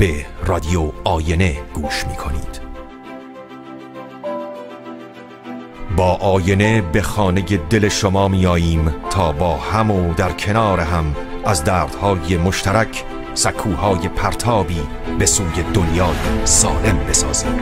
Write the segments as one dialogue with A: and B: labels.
A: به رادیو آینه گوش می کنید با آینه به خانه دل شما میاییم تا با هم و در کنار هم از دردهای مشترک سکوهای پرتابی به سوی دنیای سالم بسازیم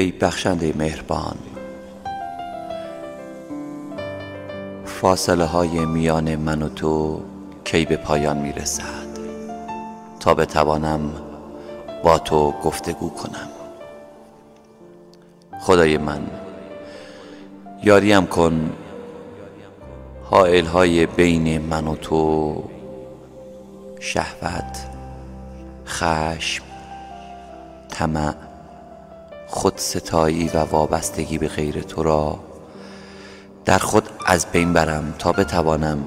B: ای بخشنده مهربان فاصله های میان من و تو کی به پایان می تا بتوانم با تو گفتگو کنم خدای من یاریم کن حائل های بین من و تو شهوت خشم طمع خود ستایی و وابستگی به غیر تو را در خود از بین برم تا بتوانم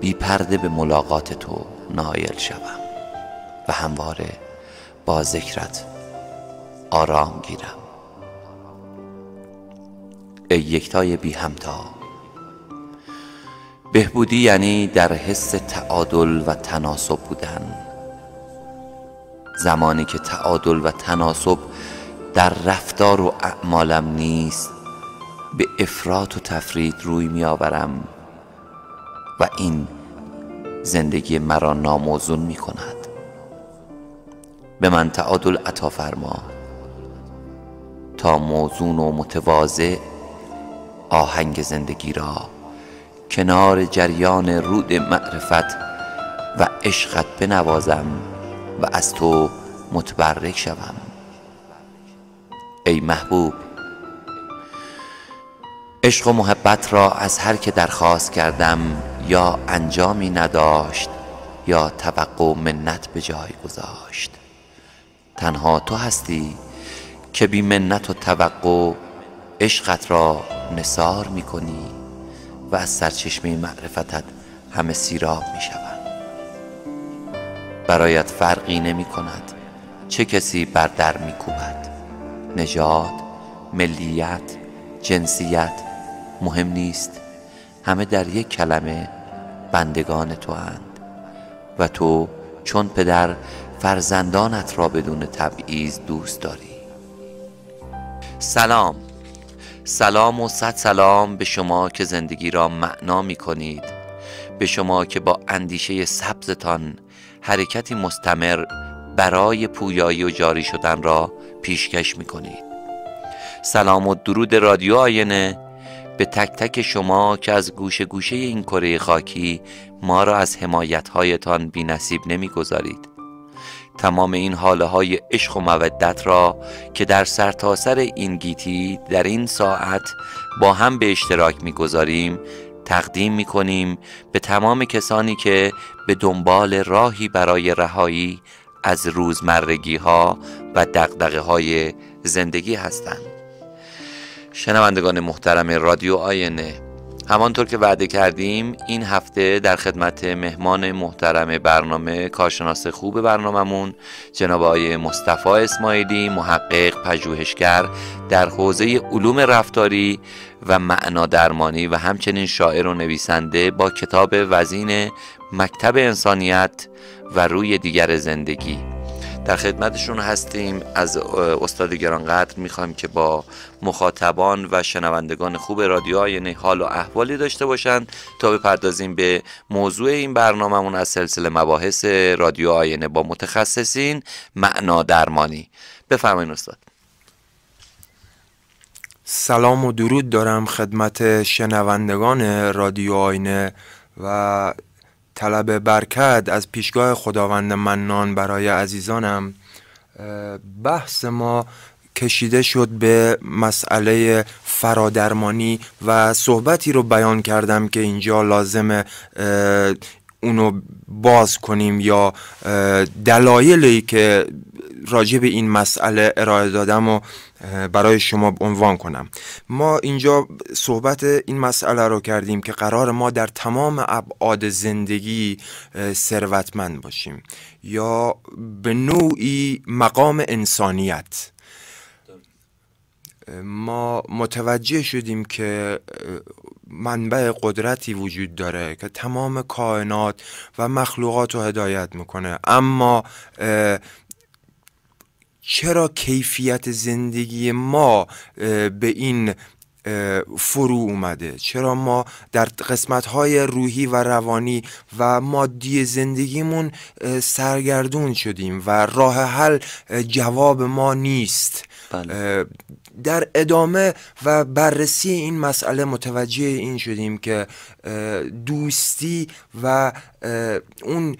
B: بی پرده به ملاقات تو نایل شوم و همواره با ذکرت آرام گیرم ای یکتای بی همتا بهبودی یعنی در حس تعادل و تناسب بودن زمانی که تعادل و تناسب در رفتار و اعمالم نیست به افراد و تفرید روی می آورم و این زندگی مرا ناموزون می کند به من تعادل عطا فرما تا موزون و متواضع آهنگ زندگی را کنار جریان رود معرفت و عشقت بنوازم و از تو متبرک شوم ای محبوب عشق و محبت را از هر که درخواست کردم یا انجامی نداشت یا توقع منت به جای گذاشت تنها تو هستی که بی منت و توقع عشقت را نصار می کنی و از سرچشمه معرفتت همه سیراب می شوند برایت فرقی نمی کند چه کسی بر در می کوبد نژاد ملیت جنسیت مهم نیست همه در یک کلمه بندگان تو اند و تو چون پدر فرزندانت را بدون تبعیض دوست داری سلام سلام و صد سلام به شما که زندگی را معنا می کنید به شما که با اندیشه سبزتان حرکتی مستمر برای پویایی و جاری شدن را پیشکش میکنید سلام و درود رادیو آینه به تک تک شما که از گوشه گوشه این کره خاکی ما را از حمایت هایتان بی نصیب نمی گذارید. تمام این حاله های عشق و مودت را که در سرتاسر سر این گیتی در این ساعت با هم به اشتراک گذاریم تقدیم می کنیم به تمام کسانی که به دنبال راهی برای رهایی از روزمرگی ها و دقدقه های زندگی هستند. شنوندگان محترم رادیو آینه همانطور که وعده کردیم این هفته در خدمت مهمان محترم برنامه کارشناس خوب برنامهمون جناب آقای مصطفی اسماعیلی محقق پژوهشگر در حوزه علوم رفتاری و معنا درمانی و همچنین شاعر و نویسنده با کتاب وزین مکتب انسانیت و روی دیگر زندگی در خدمتشون هستیم از استاد گرانقدر میخوایم که با مخاطبان و شنوندگان خوب رادیو آینه حال و احوالی داشته باشند تا بپردازیم به موضوع این برنامهمون از سلسله مباحث رادیو آینه با متخصصین
A: معنا درمانی بفرمایید استاد سلام و درود دارم خدمت شنوندگان رادیو آینه و طلب برکت از پیشگاه خداوند منان برای عزیزانم بحث ما کشیده شد به مسئله فرادرمانی و صحبتی رو بیان کردم که اینجا لازم اونو باز کنیم یا دلایلی که راجع به این مسئله ارائه دادم و برای شما عنوان کنم ما اینجا صحبت این مسئله رو کردیم که قرار ما در تمام ابعاد زندگی ثروتمند باشیم یا به نوعی مقام انسانیت ما متوجه شدیم که منبع قدرتی وجود داره که تمام کائنات و مخلوقات رو هدایت میکنه اما چرا کیفیت زندگی ما به این فرو اومده چرا ما در قسمت های روحی و روانی و مادی زندگیمون سرگردون شدیم و راه حل جواب ما نیست بله. در ادامه و بررسی این مسئله متوجه این شدیم که دوستی و اون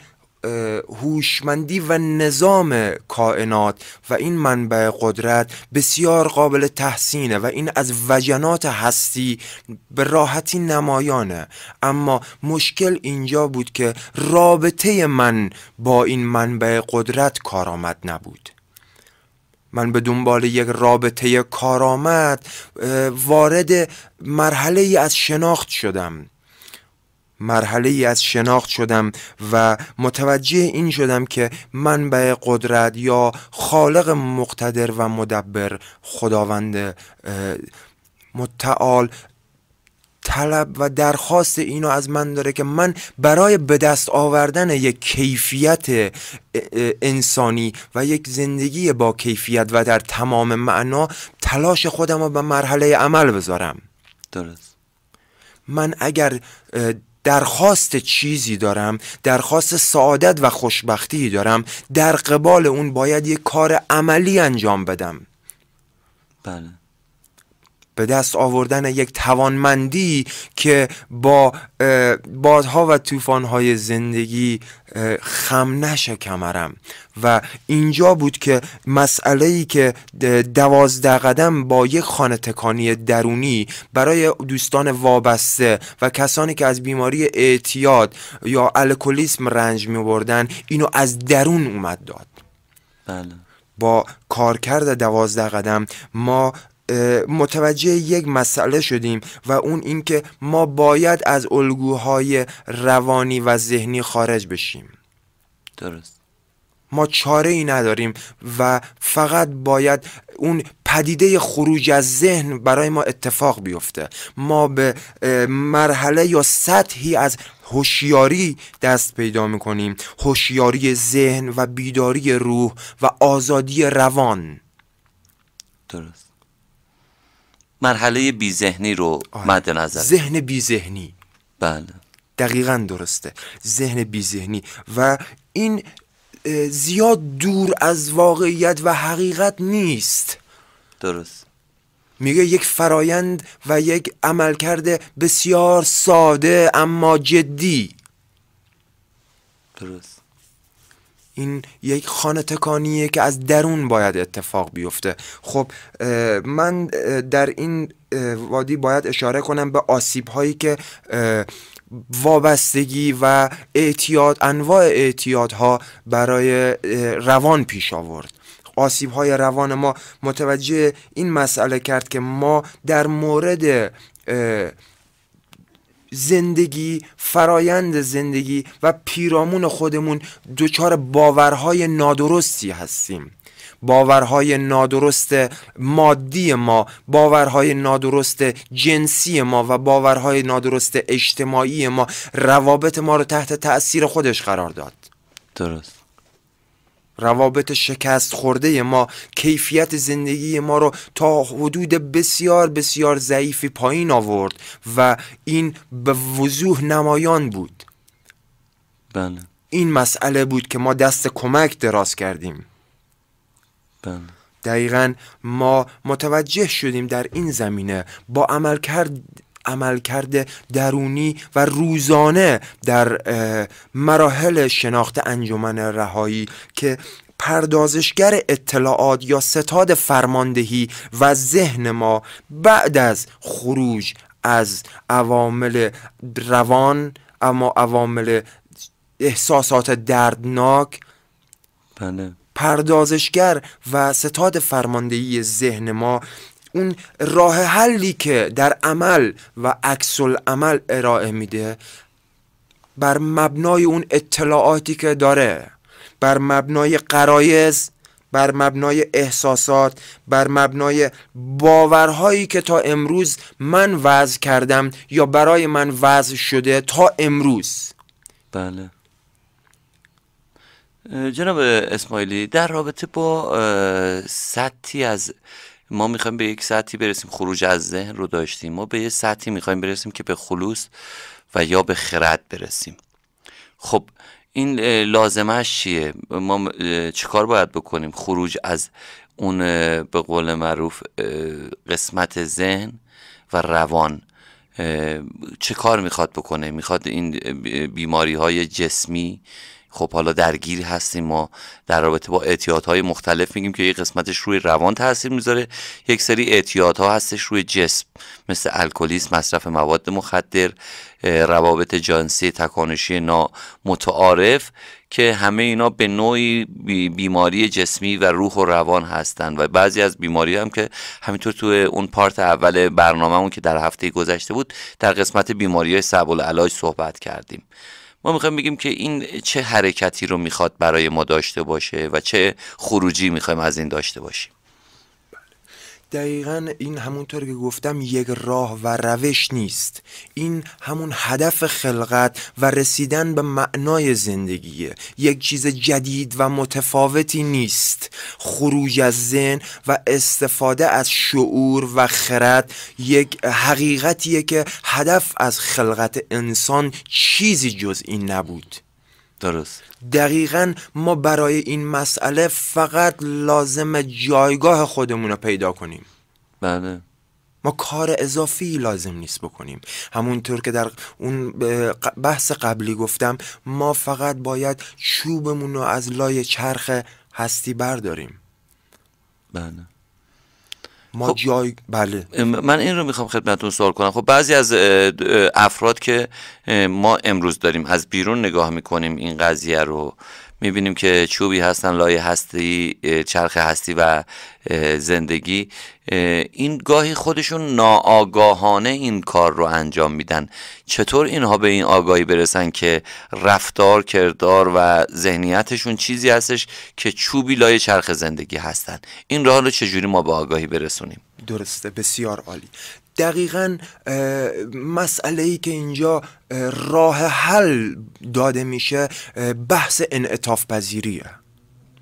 A: هوشمندی و نظام کائنات و این منبع قدرت بسیار قابل تحسینه و این از وجنات هستی به راحتی نمایانه اما مشکل اینجا بود که رابطه من با این منبع قدرت کارآمد نبود من به دنبال یک رابطه کارآمد وارد مرحله ای از شناخت شدم مرحله ای از شناخت شدم و متوجه این شدم که منبع قدرت یا خالق مقتدر و مدبر خداوند متعال طلب و درخواست اینو از من داره که من برای به دست آوردن یک کیفیت انسانی و یک زندگی با کیفیت و در تمام معنا تلاش خودم رو به مرحله عمل بذارم درست من اگر درخواست چیزی دارم درخواست سعادت و خوشبختی دارم در قبال اون باید یک کار عملی انجام بدم بله به دست آوردن یک توانمندی که با بادها و طوفانهای زندگی خم نشه کمرم و اینجا بود که مسئله ای که دوازده قدم با یک خانه تکانی درونی برای دوستان وابسته و کسانی که از بیماری اعتیاد یا الکلیسم رنج می بردن اینو از درون اومد داد بله با کارکرد دوازده قدم ما متوجه یک مسئله شدیم و اون اینکه ما باید از الگوهای روانی و ذهنی خارج بشیم درست ما چاره ای نداریم و فقط باید اون پدیده خروج از ذهن برای ما اتفاق بیفته ما به مرحله یا سطحی از هوشیاری دست پیدا میکنیم هوشیاری ذهن و بیداری روح و آزادی روان
B: درست مرحله بی ذهنی رو آره. مد نظر ذهن
A: بی ذهنی بله دقیقا درسته ذهن بی ذهنی و این زیاد دور از واقعیت و حقیقت نیست درست میگه یک فرایند و یک عملکرد بسیار ساده اما جدی درست این یک خانه تکانیه که از درون باید اتفاق بیفته خب من در این وادی باید اشاره کنم به آسیب هایی که وابستگی و اعتیاد انواع اعتیادها برای روان پیش آورد آسیب های روان ما متوجه این مسئله کرد که ما در مورد زندگی فرایند زندگی و پیرامون خودمون دچار باورهای نادرستی هستیم باورهای نادرست مادی ما باورهای نادرست جنسی ما و باورهای نادرست اجتماعی ما روابط ما رو تحت تأثیر خودش قرار داد درست روابط شکست خورده ما کیفیت زندگی ما رو تا حدود بسیار بسیار ضعیفی پایین آورد و این به وضوح نمایان بود بله این مسئله بود که ما دست کمک دراز کردیم بله دقیقا ما متوجه شدیم در این زمینه با عملکرد عملکرد درونی و روزانه در مراحل شناخت انجمن رهایی که پردازشگر اطلاعات یا ستاد فرماندهی و ذهن ما بعد از خروج از عوامل روان اما عوامل احساسات دردناک بله. پردازشگر و ستاد فرماندهی ذهن ما اون راه حلی که در عمل و عکس عمل ارائه میده بر مبنای اون اطلاعاتی که داره بر مبنای قرایز بر مبنای احساسات بر مبنای باورهایی که تا امروز من وضع کردم یا برای من وضع شده تا امروز
B: بله جناب اسماعیلی در رابطه با سطحی از ما میخوایم به یک سطحی برسیم خروج از ذهن رو داشتیم ما به یک سطحی میخوایم برسیم که به خلوص و یا به خرد برسیم خب این لازمش چیه ما چیکار باید بکنیم خروج از اون به قول معروف قسمت ذهن و روان چه کار میخواد بکنه میخواد این بیماری های جسمی خب حالا درگیر هستیم ما در رابطه با اعتیادهای مختلف میگیم که یه قسمتش روی روان تاثیر میذاره یک سری اعتیادها هستش روی جسم مثل الکلیسم مصرف مواد مخدر روابط جنسی تکانشی نامتعارف که همه اینا به نوعی بیماری جسمی و روح و روان هستند و بعضی از بیماری هم که همینطور تو اون پارت اول برنامه که در هفته گذشته بود در قسمت بیماری های سبول علاج صحبت کردیم ما میخوایم بگیم که این چه حرکتی رو میخواد برای ما داشته باشه و چه خروجی میخوایم از این داشته باشیم
A: دقیقا این همونطور که گفتم یک راه و روش نیست این همون هدف خلقت و رسیدن به معنای زندگیه یک چیز جدید و متفاوتی نیست خروج از ذهن و استفاده از شعور و خرد یک حقیقتیه که هدف از خلقت انسان چیزی جز این نبود درست دقیقا ما برای این مسئله فقط لازم جایگاه خودمون رو پیدا کنیم بله ما کار اضافی لازم نیست بکنیم همونطور که در اون بحث قبلی گفتم ما فقط باید چوبمون رو از لای چرخ هستی برداریم بله ما خب، جای بله من این
B: رو میخوام خدمتتون سوال کنم خب بعضی از افراد که ما امروز داریم از بیرون نگاه میکنیم این قضیه رو میبینیم که چوبی هستن لای هستی چرخ هستی و زندگی این گاهی خودشون ناآگاهانه این کار رو انجام میدن چطور اینها به این آگاهی برسن که رفتار کردار و ذهنیتشون چیزی هستش که چوبی لای چرخ زندگی هستن این راه رو چجوری ما به آگاهی برسونیم
A: درسته بسیار عالی دقیقا مسئله ای که اینجا راه حل داده میشه بحث انعطاف پذیریه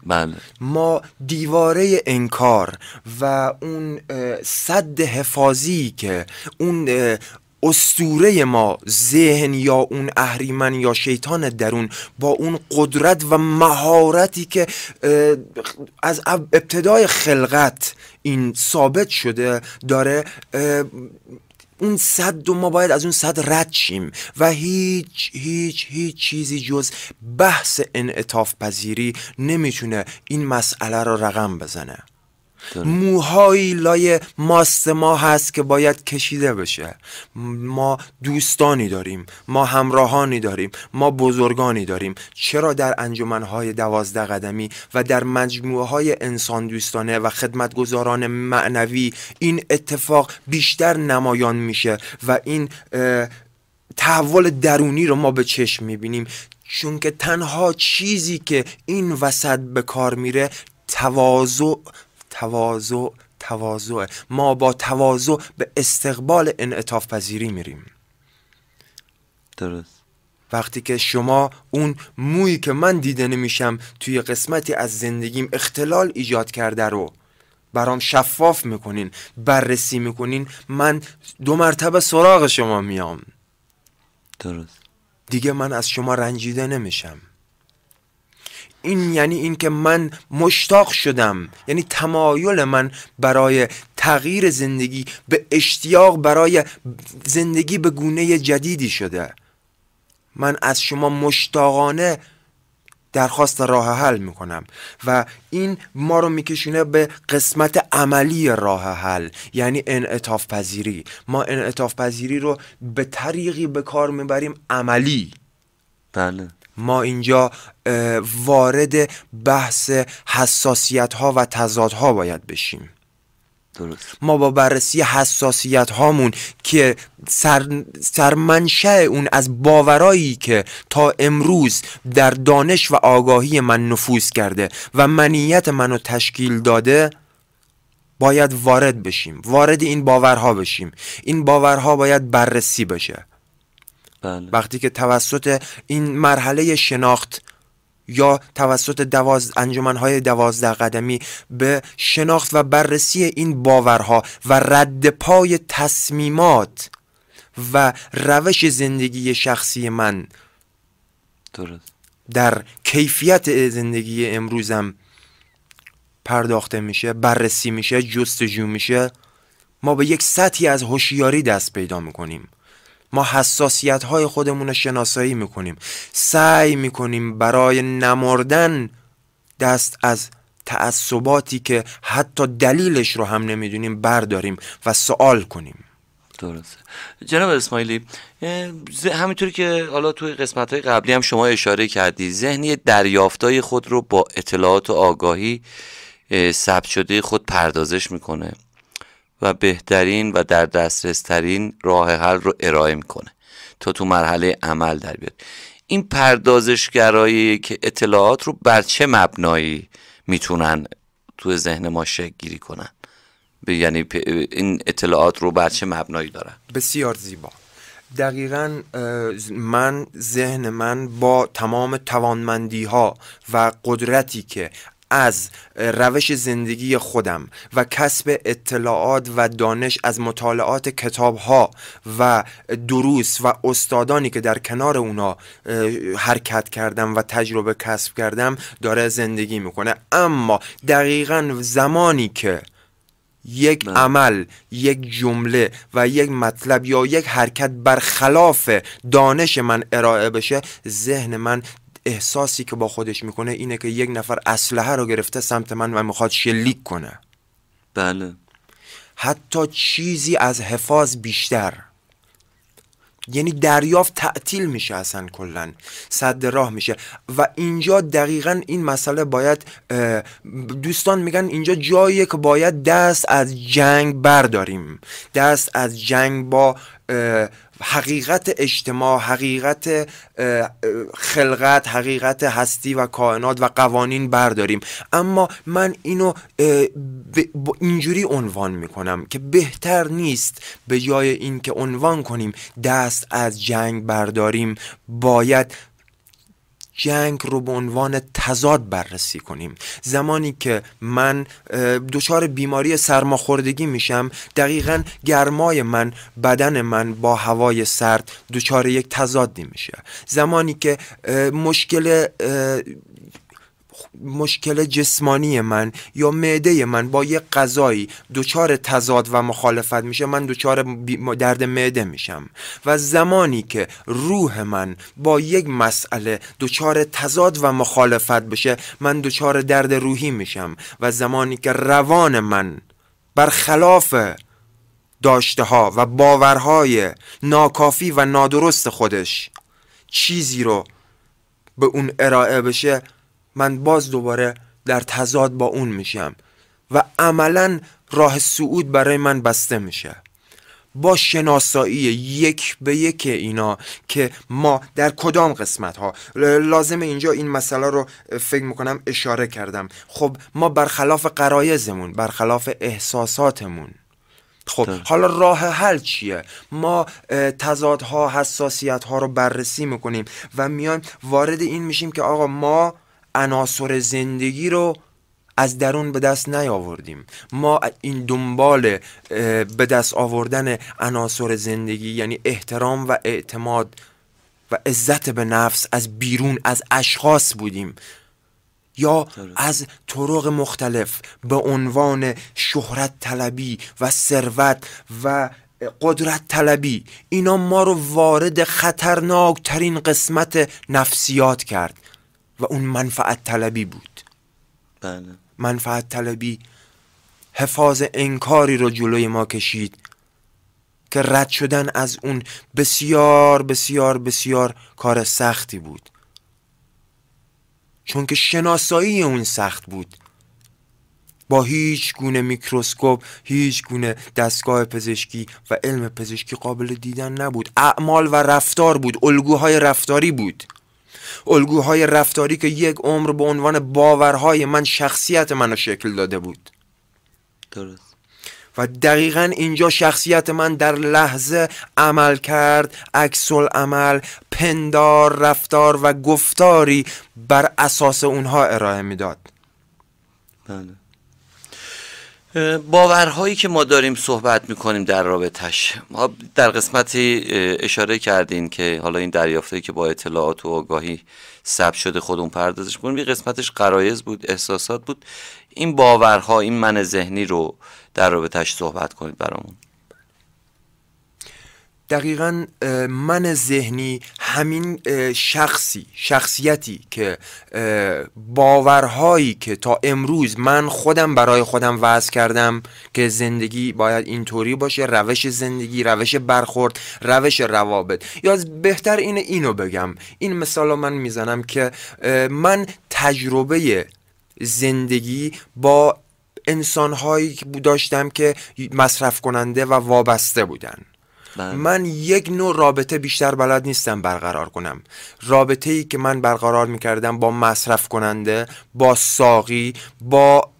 A: بله. ما دیواره انکار و اون صد حفاظی که اون استوره ما ذهن یا اون اهریمن یا شیطان درون با اون قدرت و مهارتی که از ابتدای خلقت این ثابت شده داره اون صد ما باید از اون صد رد شیم و هیچ هیچ هیچ چیزی جز بحث انعطاف پذیری نمیتونه این مسئله را رقم بزنه موهایی لای ماست ما هست که باید کشیده بشه ما دوستانی داریم ما همراهانی داریم ما بزرگانی داریم چرا در انجمنهای دوازده قدمی و در مجموعه های انسان دوستانه و خدمتگزاران معنوی این اتفاق بیشتر نمایان میشه و این تحول درونی رو ما به چشم میبینیم چون که تنها چیزی که این وسط به کار میره تواضع تواضع تواضع ما با تواضع به استقبال انعطاف پذیری میریم درست وقتی که شما اون مویی که من دیده نمیشم توی قسمتی از زندگیم اختلال ایجاد کرده رو برام شفاف میکنین بررسی میکنین من دو مرتبه سراغ شما میام درست دیگه من از شما رنجیده نمیشم این یعنی اینکه من مشتاق شدم یعنی تمایل من برای تغییر زندگی به اشتیاق برای زندگی به گونه جدیدی شده من از شما مشتاقانه درخواست راه حل میکنم و این ما رو میکشونه به قسمت عملی راه حل یعنی انعطاف پذیری ما انعطاف پذیری رو به طریقی به کار میبریم عملی بله ما اینجا وارد بحث حساسیت ها و تضاد ها باید بشیم درست. ما با بررسی حساسیت هامون که سر، سرمنشه اون از باورایی که تا امروز در دانش و آگاهی من نفوذ کرده و منیت منو تشکیل داده باید وارد بشیم وارد این باورها بشیم این باورها باید بررسی بشه بله. وقتی که توسط این مرحله شناخت یا توسط دواز های دوازده قدمی به شناخت و بررسی این باورها و رد پای تصمیمات و روش زندگی شخصی من در کیفیت زندگی امروزم پرداخته میشه بررسی میشه جستجو میشه ما به یک سطحی از هوشیاری دست پیدا میکنیم ما حساسیت های خودمون رو شناسایی میکنیم سعی میکنیم برای نمردن دست از تعصباتی که حتی دلیلش رو هم نمیدونیم برداریم و سوال کنیم درسته
B: جناب اسماعیلی همینطوری که حالا توی قسمت های قبلی هم شما اشاره کردی ذهنی دریافتای خود رو با اطلاعات و آگاهی ثبت شده خود پردازش میکنه و بهترین و در دسترس ترین راه حل رو ارائه میکنه تا تو مرحله عمل در بیاد این پردازشگرایی که اطلاعات رو بر چه مبنایی میتونن تو ذهن ما شکل گیری کنن یعنی این اطلاعات رو بر چه مبنایی دارن
A: بسیار زیبا دقیقا من ذهن من با تمام توانمندی ها و قدرتی که از روش زندگی خودم و کسب اطلاعات و دانش از مطالعات کتاب ها و دروس و استادانی که در کنار اونا حرکت کردم و تجربه کسب کردم داره زندگی میکنه اما دقیقا زمانی که یک بله. عمل یک جمله و یک مطلب یا یک حرکت برخلاف دانش من ارائه بشه ذهن من احساسی که با خودش میکنه اینه که یک نفر اسلحه رو گرفته سمت من و میخواد شلیک کنه بله حتی چیزی از حفاظ بیشتر یعنی دریافت تعطیل میشه اصلا کلا صد راه میشه و اینجا دقیقا این مسئله باید دوستان میگن اینجا جاییه که باید دست از جنگ برداریم دست از جنگ با حقیقت اجتماع حقیقت خلقت حقیقت هستی و کائنات و قوانین برداریم اما من اینو اینجوری عنوان میکنم که بهتر نیست به جای اینکه عنوان کنیم دست از جنگ برداریم باید جنگ رو به عنوان تضاد بررسی کنیم زمانی که من دچار بیماری سرماخوردگی میشم دقیقا گرمای من بدن من با هوای سرد دچار یک تضادی میشه زمانی که مشکل مشکل جسمانی من یا معده من با یک غذایی دچار تضاد و مخالفت میشه من دچار درد معده میشم و زمانی که روح من با یک مسئله دچار تضاد و مخالفت بشه من دچار درد روحی میشم و زمانی که روان من برخلاف داشته ها و باورهای ناکافی و نادرست خودش چیزی رو به اون ارائه بشه من باز دوباره در تضاد با اون میشم و عملا راه صعود برای من بسته میشه با شناسایی یک به یک اینا که ما در کدام قسمت ها لازم اینجا این مسئله رو فکر میکنم اشاره کردم خب ما برخلاف قرایزمون برخلاف احساساتمون خب حالا راه حل چیه ما تضادها حساسیت ها رو بررسی میکنیم و میان وارد این میشیم که آقا ما عناصر زندگی رو از درون به دست نیاوردیم ما این دنبال به دست آوردن عناصر زندگی یعنی احترام و اعتماد و عزت به نفس از بیرون از اشخاص بودیم یا از طرق مختلف به عنوان شهرت طلبی و ثروت و قدرت طلبی اینا ما رو وارد خطرناک ترین قسمت نفسیات کرد و اون منفعت طلبی بود بله. منفعت طلبی حفاظ انکاری رو جلوی ما کشید که رد شدن از اون بسیار بسیار بسیار کار سختی بود چون که شناسایی اون سخت بود با هیچ گونه میکروسکوپ هیچ گونه دستگاه پزشکی و علم پزشکی قابل دیدن نبود اعمال و رفتار بود الگوهای رفتاری بود الگوهای رفتاری که یک عمر به عنوان باورهای من شخصیت منو شکل داده بود درست و دقیقا اینجا شخصیت من در لحظه عمل کرد اکسل عمل پندار رفتار و گفتاری بر اساس اونها ارائه میداد
B: بله باورهایی که ما داریم صحبت میکنیم در رابطش ما در قسمتی اشاره کردین که حالا این دریافته که با اطلاعات و آگاهی ثبت شده خودمون پردازش بود یه قسمتش قرایز بود احساسات بود این باورها این من ذهنی رو در رابطش صحبت کنید برامون
A: دقیقا من ذهنی همین شخصی شخصیتی که باورهایی که تا امروز من خودم برای خودم وضع کردم که زندگی باید اینطوری باشه روش زندگی روش برخورد روش روابط یا بهتر اینه اینو بگم این مثال رو من میزنم که من تجربه زندگی با انسانهایی داشتم که مصرف کننده و وابسته بودن بله. من یک نوع رابطه بیشتر بلد نیستم برقرار کنم رابطه ای که من برقرار میکردم با مصرف کننده با ساقی با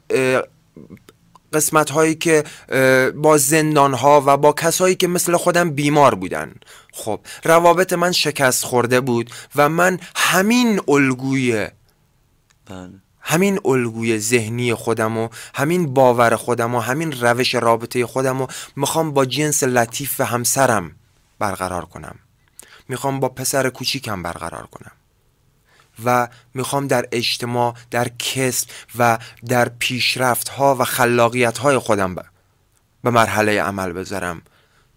A: قسمت هایی که با زندان ها و با کسایی که مثل خودم بیمار بودن خب روابط من شکست خورده بود و من همین الگوی بله. همین الگوی ذهنی خودم و همین باور خودم و همین روش رابطه خودم و میخوام با جنس لطیف و همسرم برقرار کنم میخوام با پسر کوچیکم برقرار کنم و میخوام در اجتماع در کسب و در پیشرفت ها و خلاقیت های خودم به مرحله عمل بذارم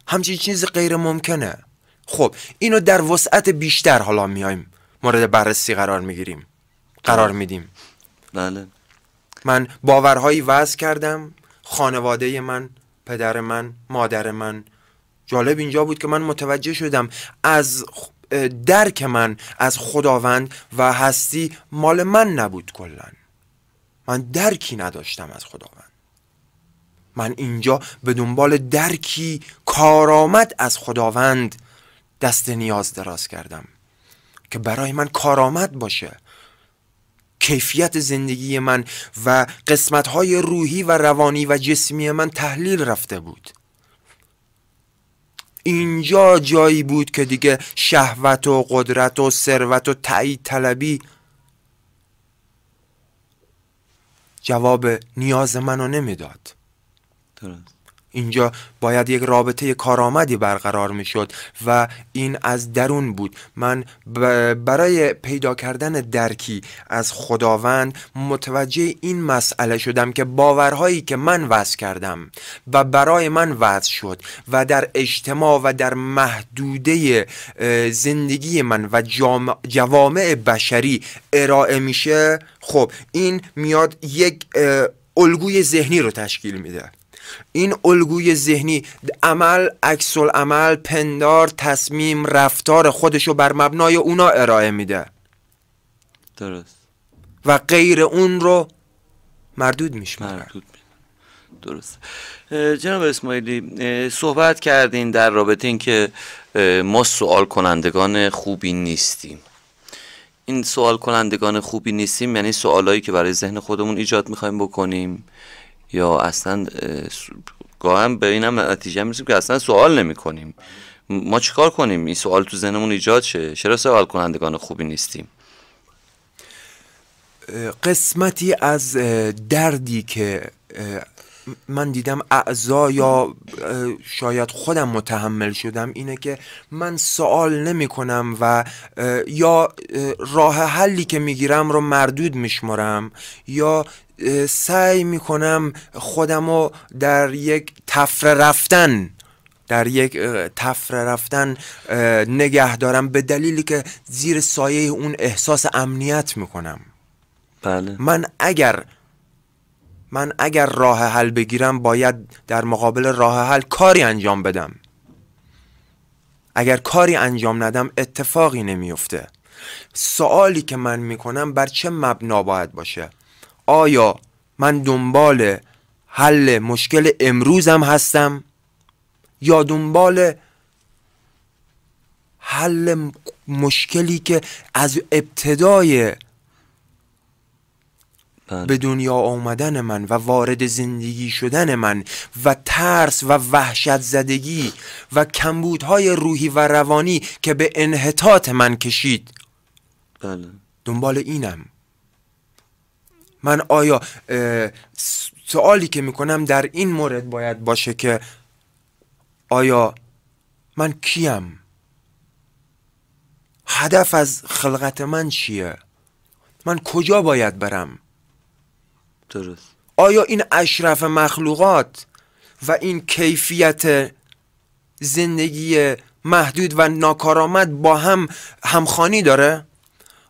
A: همچین چیز غیر ممکنه خب اینو در وسعت بیشتر حالا میایم مورد بررسی قرار میگیریم قرار میدیم بله من باورهایی وضع کردم خانواده من پدر من مادر من جالب اینجا بود که من متوجه شدم از درک من از خداوند و هستی مال من نبود کلا من درکی نداشتم از خداوند من اینجا به دنبال درکی کارآمد از خداوند دست نیاز دراز کردم که برای من کارآمد باشه کیفیت زندگی من و قسمت های روحی و روانی و جسمی من تحلیل رفته بود اینجا جایی بود که دیگه شهوت و قدرت و ثروت و تایید طلبی جواب نیاز منو نمیداد درست اینجا باید یک رابطه کارآمدی برقرار شد و این از درون بود من برای پیدا کردن درکی از خداوند متوجه این مسئله شدم که باورهایی که من وضع کردم و برای من وضع شد و در اجتماع و در محدوده زندگی من و جوامع بشری ارائه میشه خب این میاد یک الگوی ذهنی رو تشکیل میده این الگوی ذهنی عمل عکس عمل پندار تصمیم رفتار خودشو بر مبنای اونا ارائه میده درست و غیر اون رو مردود میشه درست
B: جناب اسماعیلی صحبت کردین در رابطه اینکه که ما سوال کنندگان خوبی نیستیم این سوال کنندگان خوبی نیستیم یعنی سوالایی که برای ذهن خودمون ایجاد میخوایم بکنیم یا اصلا گاهم به اینم نتیجه میرسیم که اصلا سوال نمی کنیم ما چیکار کنیم این سوال تو ذهنمون ایجاد شه چرا سوال کنندگان خوبی نیستیم
A: قسمتی از دردی که من دیدم اعضا یا شاید خودم متحمل شدم اینه که من سوال نمی کنم و یا راه حلی که میگیرم رو مردود میشمرم یا سعی میکنم خودم رو در یک تفره رفتن در یک تفره رفتن نگه دارم به دلیلی که زیر سایه اون احساس امنیت میکنم بله. من اگر من اگر راه حل بگیرم باید در مقابل راه حل کاری انجام بدم اگر کاری انجام ندم اتفاقی نمیفته سوالی که من میکنم بر چه مبنا باید باشه آیا من دنبال حل مشکل امروزم هستم یا دنبال حل مشکلی که از ابتدای به دنیا آمدن من و وارد زندگی شدن من و ترس و وحشت زدگی و کمبودهای روحی و روانی که به انحطاط من کشید بله. دنبال اینم من آیا سوالی که میکنم در این مورد باید باشه که آیا من کیم هدف از خلقت من چیه من کجا باید برم آیا این اشرف مخلوقات و این کیفیت زندگی محدود و ناکارآمد با هم همخانی داره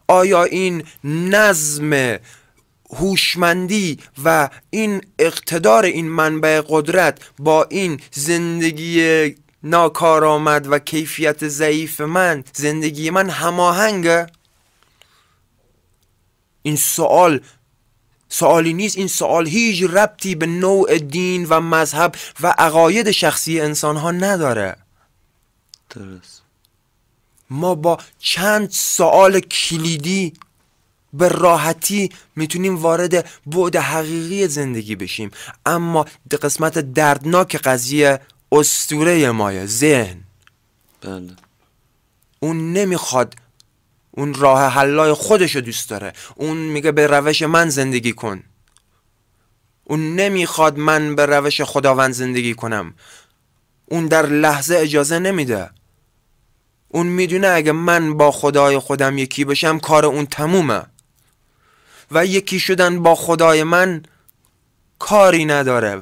A: آیا این نظم هوشمندی و این اقتدار این منبع قدرت با این زندگی ناکارآمد و کیفیت ضعیف من زندگی من هماهنگه این سوال سوالی نیست این سوال هیچ ربطی به نوع دین و مذهب و عقاید شخصی انسان ها نداره درست ما با چند سوال کلیدی به راحتی میتونیم وارد بعد حقیقی زندگی بشیم اما قسمت دردناک قضیه استوره مایه ذهن بله اون نمیخواد اون راه حلای خودشو دوست داره اون میگه به روش من زندگی کن اون نمیخواد من به روش خداوند زندگی کنم اون در لحظه اجازه نمیده اون میدونه اگه من با خدای خودم یکی بشم کار اون تمومه و یکی شدن با خدای من کاری نداره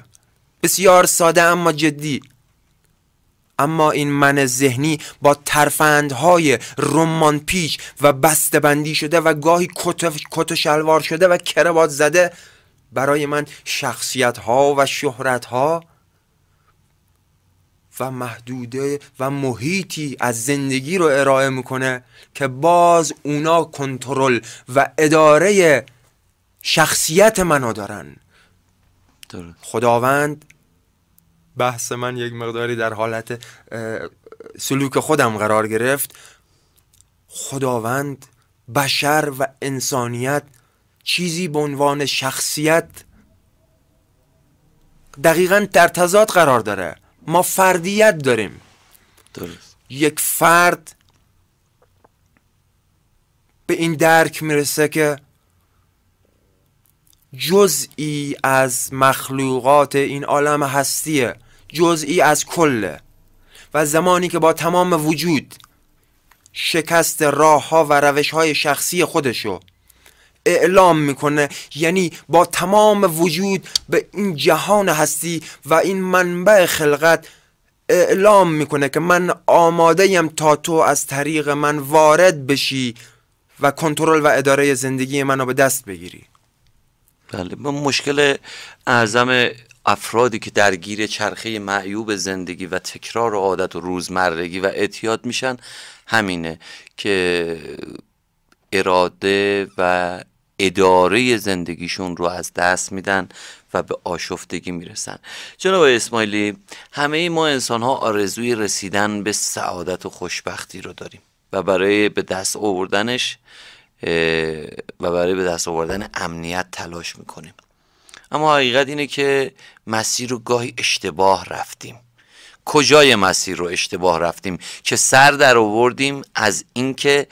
A: بسیار ساده اما جدی اما این من ذهنی با ترفندهای رمان پیچ و بستبندی شده و گاهی کت و شلوار شده و کروات زده برای من شخصیت ها و شهرت ها و محدوده و محیطی از زندگی رو ارائه میکنه که باز اونا کنترل و اداره شخصیت منو دارن خداوند بحث من یک مقداری در حالت سلوک خودم قرار گرفت خداوند بشر و انسانیت چیزی به عنوان شخصیت دقیقا در تضاد قرار داره ما فردیت داریم درست. یک فرد به این درک میرسه که جزئی از مخلوقات این عالم هستیه جزئی از کله و زمانی که با تمام وجود شکست راه ها و روش های شخصی خودشو اعلام میکنه یعنی با تمام وجود به این جهان هستی و این منبع خلقت اعلام میکنه که من آماده تا تو از طریق من وارد بشی و کنترل و اداره زندگی منو به دست بگیری بله مشکل
B: اعظم افرادی که درگیر چرخه معیوب زندگی و تکرار و عادت و روزمرگی و اعتیاد میشن همینه که اراده و اداره زندگیشون رو از دست میدن و به آشفتگی میرسن جناب اسماعیلی همه ای ما انسان ها آرزوی رسیدن به سعادت و خوشبختی رو داریم و برای به دست آوردنش و برای به دست آوردن امنیت تلاش میکنیم اما حقیقت اینه که مسیر رو گاهی اشتباه رفتیم کجای مسیر رو اشتباه رفتیم که سر در آوردیم از اینکه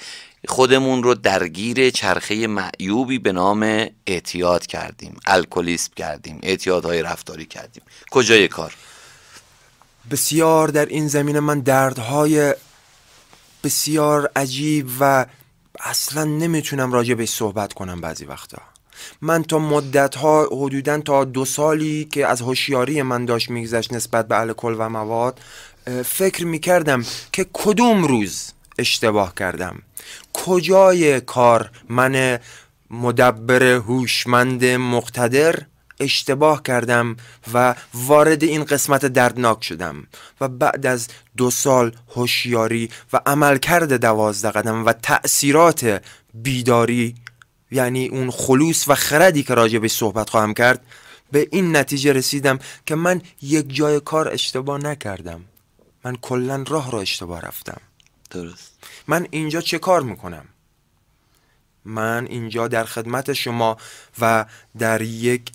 B: خودمون رو درگیر چرخه معیوبی به نام اعتیاد کردیم الکلیسم کردیم اعتیادهای رفتاری کردیم کجای کار
A: بسیار در این زمینه من دردهای بسیار عجیب و اصلا نمیتونم راجع به صحبت کنم بعضی وقتا من تا مدت ها حدودا تا دو سالی که از هوشیاری من داشت میگذشت نسبت به الکل و مواد فکر میکردم که کدوم روز اشتباه کردم کجای کار من مدبر هوشمند مقتدر اشتباه کردم و وارد این قسمت دردناک شدم و بعد از دو سال هوشیاری و عملکرد دوازده قدم و تأثیرات بیداری یعنی اون خلوص و خردی که راجع به صحبت خواهم کرد به این نتیجه رسیدم که من یک جای کار اشتباه نکردم من کلا راه را اشتباه رفتم درست من اینجا چه کار میکنم من اینجا در خدمت شما و در یک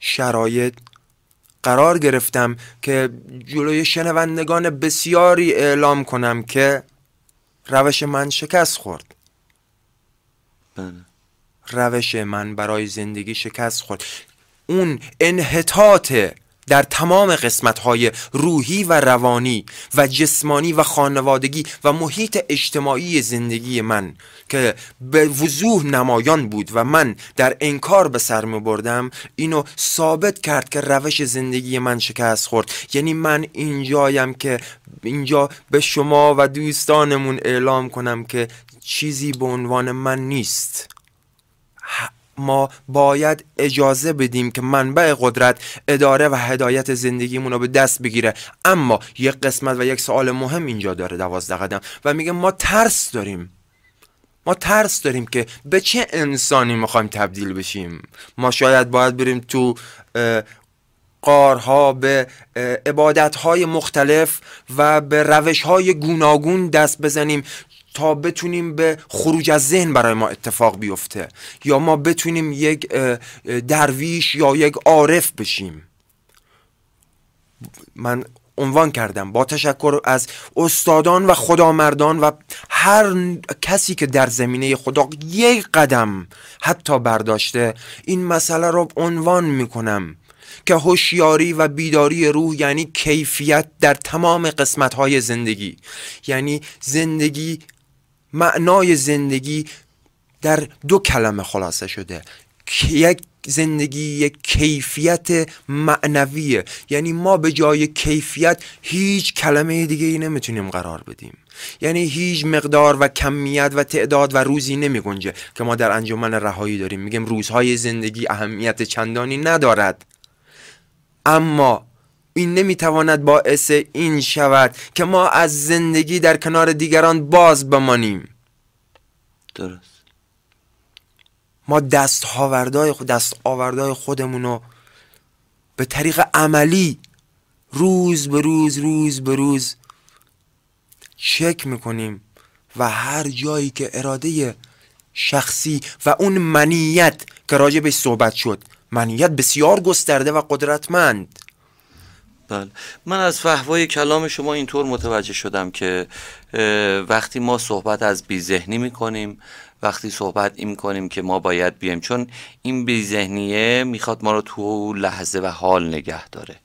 A: شرایط قرار گرفتم که جلوی شنوندگان بسیاری اعلام کنم که روش من شکست خورد بله روش من برای زندگی شکست خورد اون انحطاط در تمام قسمتهای روحی و روانی و جسمانی و خانوادگی و محیط اجتماعی زندگی من که به وضوح نمایان بود و من در انکار به سر می بردم اینو ثابت کرد که روش زندگی من شکست خورد یعنی من اینجایم که اینجا به شما و دوستانمون اعلام کنم که چیزی به عنوان من نیست ما باید اجازه بدیم که منبع قدرت اداره و هدایت زندگیمون رو به دست بگیره اما یک قسمت و یک سوال مهم اینجا داره دوازده قدم و میگه ما ترس داریم ما ترس داریم که به چه انسانی میخوایم تبدیل بشیم ما شاید باید بریم تو قارها به عبادتهای مختلف و به روشهای گوناگون دست بزنیم تا بتونیم به خروج از ذهن برای ما اتفاق بیفته یا ما بتونیم یک درویش یا یک عارف بشیم من عنوان کردم با تشکر از استادان و خدامردان و هر کسی که در زمینه خدا یک قدم حتی برداشته این مسئله رو عنوان میکنم که هوشیاری و بیداری روح یعنی کیفیت در تمام قسمت های زندگی یعنی زندگی معنای زندگی در دو کلمه خلاصه شده یک زندگی یک کیفیت معنویه یعنی ما به جای کیفیت هیچ کلمه دیگه ای نمیتونیم قرار بدیم یعنی هیچ مقدار و کمیت و تعداد و روزی نمی که ما در انجمن رهایی داریم میگیم روزهای زندگی اهمیت چندانی ندارد اما این نمیتواند باعث این شود که ما از زندگی در کنار دیگران باز بمانیم درست ما دست آوردهای خود دست آوردهای خودمون رو به طریق عملی روز به روز روز به روز چک میکنیم و هر جایی که اراده شخصی و اون منیت که راجع به صحبت شد منیت بسیار گسترده و قدرتمند بله.
B: من از فهوای کلام شما اینطور متوجه شدم که وقتی ما صحبت از بیذهنی کنیم وقتی صحبت این کنیم که ما باید بیم چون این بیذهنیه میخواد ما رو تو لحظه و حال نگه داره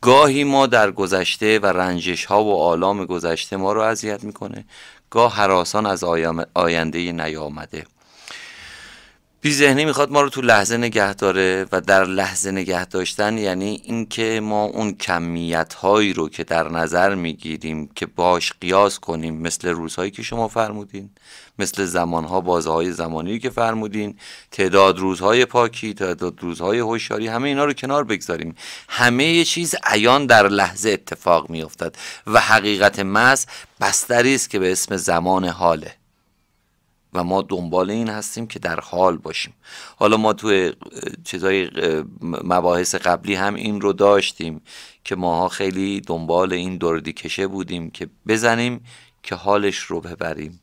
B: گاهی ما در گذشته و رنجش ها و آلام گذشته ما رو اذیت میکنه گاه حراسان از آینده نیامده بی ذهنی میخواد ما رو تو لحظه نگه داره و در لحظه نگه داشتن یعنی اینکه ما اون کمیت هایی رو که در نظر میگیریم که باش قیاس کنیم مثل روزهایی که شما فرمودین مثل زمانها بازهای های زمانی که فرمودین تعداد روزهای پاکی تعداد روزهای هوشیاری همه اینا رو کنار بگذاریم همه چیز عیان در لحظه اتفاق میافتد و حقیقت محض بستری است که به اسم زمان حاله و ما دنبال این هستیم که در حال باشیم حالا ما تو چیزای مباحث قبلی هم این رو داشتیم که ماها خیلی دنبال این دردی کشه بودیم که بزنیم که حالش رو ببریم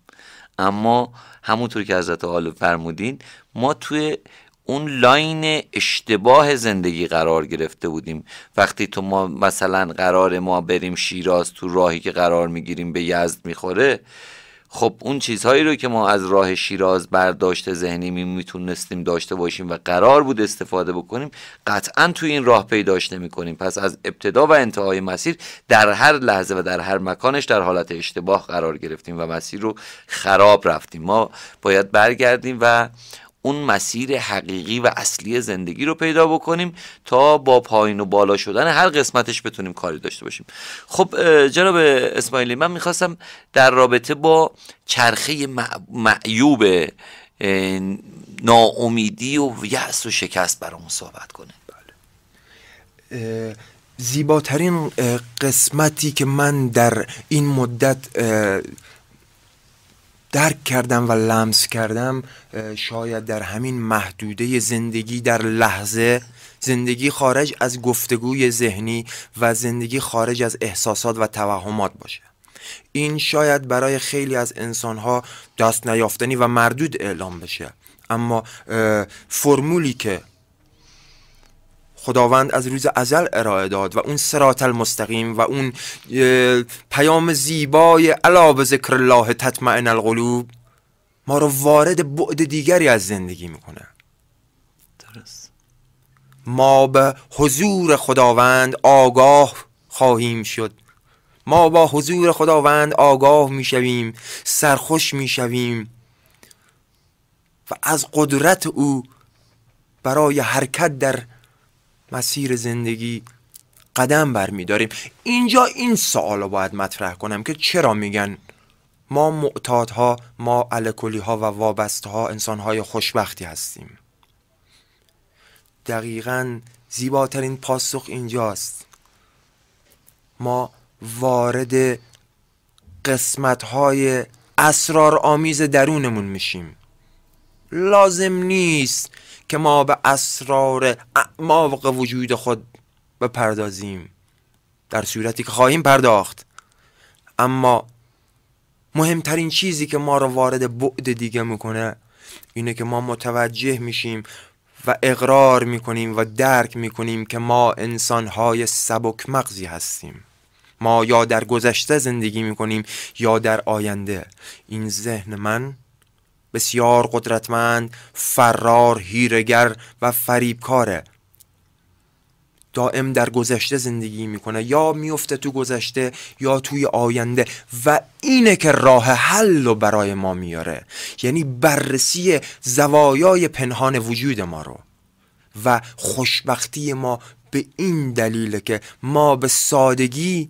B: اما همونطور که حضرت حال فرمودین ما توی اون لاین اشتباه زندگی قرار گرفته بودیم وقتی تو ما مثلا قرار ما بریم شیراز تو راهی که قرار میگیریم به یزد میخوره خب اون چیزهایی رو که ما از راه شیراز برداشت ذهنی میتونستیم داشته باشیم و قرار بود استفاده بکنیم قطعا توی این راه پیداش نمی کنیم پس از ابتدا و انتهای مسیر در هر لحظه و در هر مکانش در حالت اشتباه قرار گرفتیم و مسیر رو خراب رفتیم ما باید برگردیم و اون مسیر حقیقی و اصلی زندگی رو پیدا بکنیم تا با پایین و بالا شدن هر قسمتش بتونیم کاری داشته باشیم خب جناب اسماعیلی من میخواستم در رابطه با چرخه معیوب ناامیدی و یأس و شکست برامون صحبت کنه
A: بله. زیباترین قسمتی که من در این مدت درک کردم و لمس کردم شاید در همین محدوده زندگی در لحظه زندگی خارج از گفتگوی ذهنی و زندگی خارج از احساسات و توهمات باشه این شاید برای خیلی از انسانها دست نیافتنی و مردود اعلام بشه اما فرمولی که خداوند از روز ازل ارائه داد و اون سرات المستقیم و اون پیام زیبای علا به ذکر الله تطمئن القلوب ما رو وارد بعد دیگری از زندگی میکنه درست ما به حضور خداوند آگاه خواهیم شد ما با حضور خداوند آگاه میشویم سرخوش میشویم و از قدرت او برای حرکت در مسیر زندگی قدم داریم اینجا این سوال رو باید مطرح کنم که چرا میگن ما معتادها ما الکلی ها و وابسته ها انسان های خوشبختی هستیم دقیقا زیباترین پاسخ اینجاست ما وارد قسمت های اسرار آمیز درونمون میشیم لازم نیست که ما به اسرار اعماق وجود خود بپردازیم در صورتی که خواهیم پرداخت اما مهمترین چیزی که ما را وارد بعد دیگه میکنه اینه که ما متوجه میشیم و اقرار میکنیم و درک میکنیم که ما انسانهای سبک مغزی هستیم ما یا در گذشته زندگی میکنیم یا در آینده این ذهن من بسیار قدرتمند فرار هیرگر و فریبکاره دائم در گذشته زندگی میکنه یا میفته تو گذشته یا توی آینده و اینه که راه حل رو برای ما میاره یعنی بررسی زوایای پنهان وجود ما رو و خوشبختی ما به این دلیله که ما به سادگی